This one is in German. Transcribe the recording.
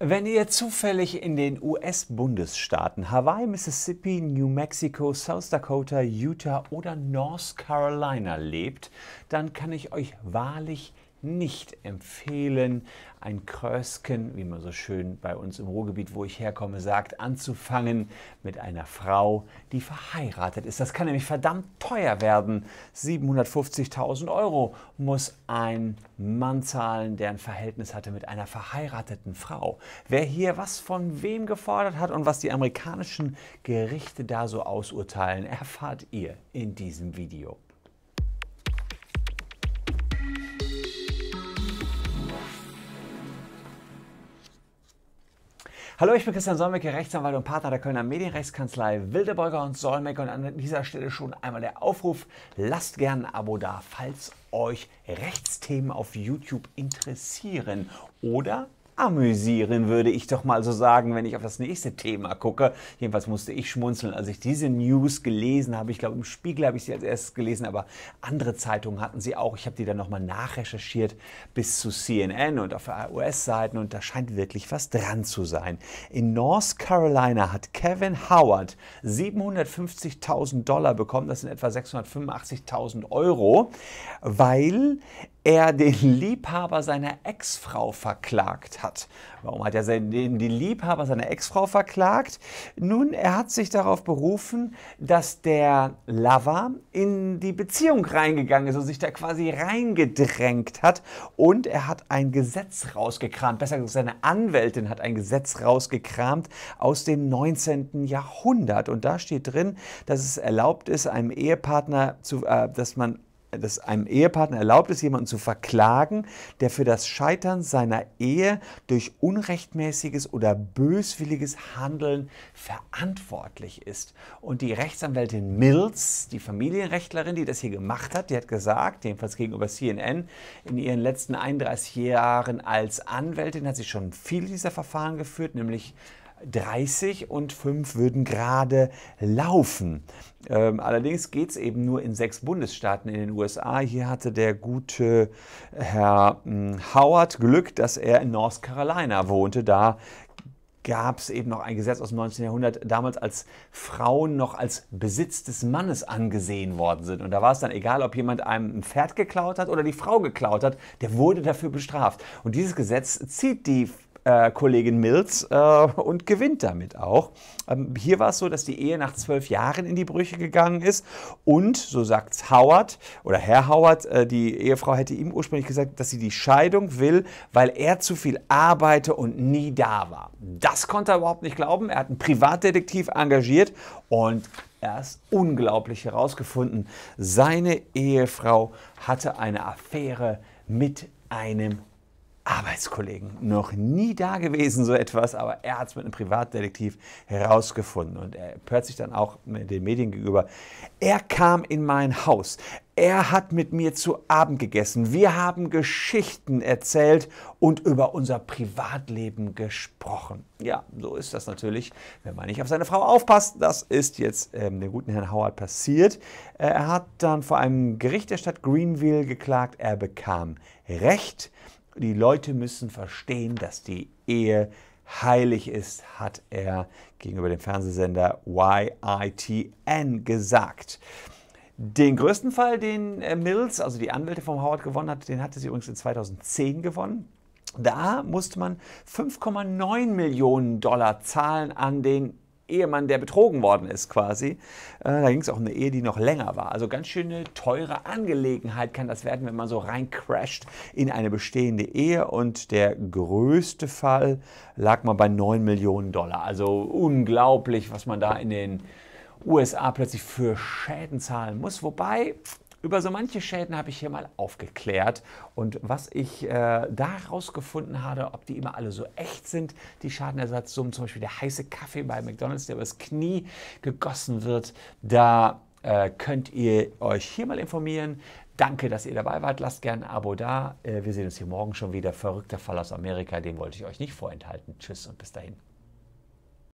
Wenn ihr zufällig in den US-Bundesstaaten Hawaii, Mississippi, New Mexico, South Dakota, Utah oder North Carolina lebt, dann kann ich euch wahrlich nicht empfehlen, ein Krösken, wie man so schön bei uns im Ruhrgebiet, wo ich herkomme, sagt, anzufangen mit einer Frau, die verheiratet ist. Das kann nämlich verdammt teuer werden. 750.000 Euro muss ein Mann zahlen, der ein Verhältnis hatte mit einer verheirateten Frau. Wer hier was von wem gefordert hat und was die amerikanischen Gerichte da so ausurteilen, erfahrt ihr in diesem Video. Hallo, ich bin Christian Solmecke, Rechtsanwalt und Partner der Kölner Medienrechtskanzlei Wildeborger und Solmecke und an dieser Stelle schon einmal der Aufruf, lasst gern ein Abo da, falls euch Rechtsthemen auf YouTube interessieren oder amüsieren, würde ich doch mal so sagen, wenn ich auf das nächste Thema gucke. Jedenfalls musste ich schmunzeln, als ich diese News gelesen habe. Ich glaube, im Spiegel habe ich sie als erstes gelesen, aber andere Zeitungen hatten sie auch. Ich habe die dann nochmal nachrecherchiert bis zu CNN und auf US-Seiten und da scheint wirklich was dran zu sein. In North Carolina hat Kevin Howard 750.000 Dollar bekommen, das sind etwa 685.000 Euro, weil er den Liebhaber seiner Ex-Frau verklagt hat. Warum hat er den, Liebhaber seiner Ex-Frau verklagt? Nun, er hat sich darauf berufen, dass der Lover in die Beziehung reingegangen ist und sich da quasi reingedrängt hat. Und er hat ein Gesetz rausgekramt, besser gesagt, seine Anwältin hat ein Gesetz rausgekramt aus dem 19. Jahrhundert. Und da steht drin, dass es erlaubt ist, einem Ehepartner, zu, äh, dass man dass einem Ehepartner erlaubt ist, jemanden zu verklagen, der für das Scheitern seiner Ehe durch unrechtmäßiges oder böswilliges Handeln verantwortlich ist. Und die Rechtsanwältin Mills, die Familienrechtlerin, die das hier gemacht hat, die hat gesagt, jedenfalls gegenüber CNN, in ihren letzten 31 Jahren als Anwältin hat sie schon viele dieser Verfahren geführt, nämlich 30 und 5 würden gerade laufen. Ähm, allerdings geht es eben nur in sechs Bundesstaaten in den USA. Hier hatte der gute Herr hm, Howard Glück, dass er in North Carolina wohnte. Da gab es eben noch ein Gesetz aus dem 19. Jahrhundert, damals als Frauen noch als Besitz des Mannes angesehen worden sind. Und da war es dann egal, ob jemand einem ein Pferd geklaut hat oder die Frau geklaut hat, der wurde dafür bestraft. Und dieses Gesetz zieht die äh, Kollegin Mills äh, und gewinnt damit auch. Ähm, hier war es so, dass die Ehe nach zwölf Jahren in die Brüche gegangen ist und, so sagt Howard oder Herr Howard, äh, die Ehefrau hätte ihm ursprünglich gesagt, dass sie die Scheidung will, weil er zu viel arbeite und nie da war. Das konnte er überhaupt nicht glauben. Er hat einen Privatdetektiv engagiert und er ist unglaublich herausgefunden. Seine Ehefrau hatte eine Affäre mit einem Arbeitskollegen. Noch nie da gewesen, so etwas, aber er hat es mit einem Privatdetektiv herausgefunden und er hört sich dann auch den Medien gegenüber. Er kam in mein Haus. Er hat mit mir zu Abend gegessen. Wir haben Geschichten erzählt und über unser Privatleben gesprochen. Ja, so ist das natürlich, wenn man nicht auf seine Frau aufpasst. Das ist jetzt ähm, dem guten Herrn Howard passiert. Äh, er hat dann vor einem Gericht der Stadt Greenville geklagt. Er bekam Recht. Die Leute müssen verstehen, dass die Ehe heilig ist, hat er gegenüber dem Fernsehsender YITN gesagt. Den größten Fall, den äh, Mills, also die Anwälte vom Howard gewonnen hat, den hatte sie übrigens in 2010 gewonnen. Da musste man 5,9 Millionen Dollar zahlen an den Ehemann, der betrogen worden ist quasi. Äh, da ging es auch um eine Ehe, die noch länger war. Also ganz schöne teure Angelegenheit kann das werden, wenn man so rein crasht in eine bestehende Ehe. Und der größte Fall lag mal bei 9 Millionen Dollar. Also unglaublich, was man da in den USA plötzlich für Schäden zahlen muss. Wobei, über so manche Schäden habe ich hier mal aufgeklärt und was ich äh, da rausgefunden habe, ob die immer alle so echt sind, die Schadenersatzsummen, zum Beispiel der heiße Kaffee bei McDonald's, der übers Knie gegossen wird, da äh, könnt ihr euch hier mal informieren. Danke, dass ihr dabei wart. Lasst gerne ein Abo da. Äh, wir sehen uns hier morgen schon wieder. Verrückter Fall aus Amerika, den wollte ich euch nicht vorenthalten. Tschüss und bis dahin.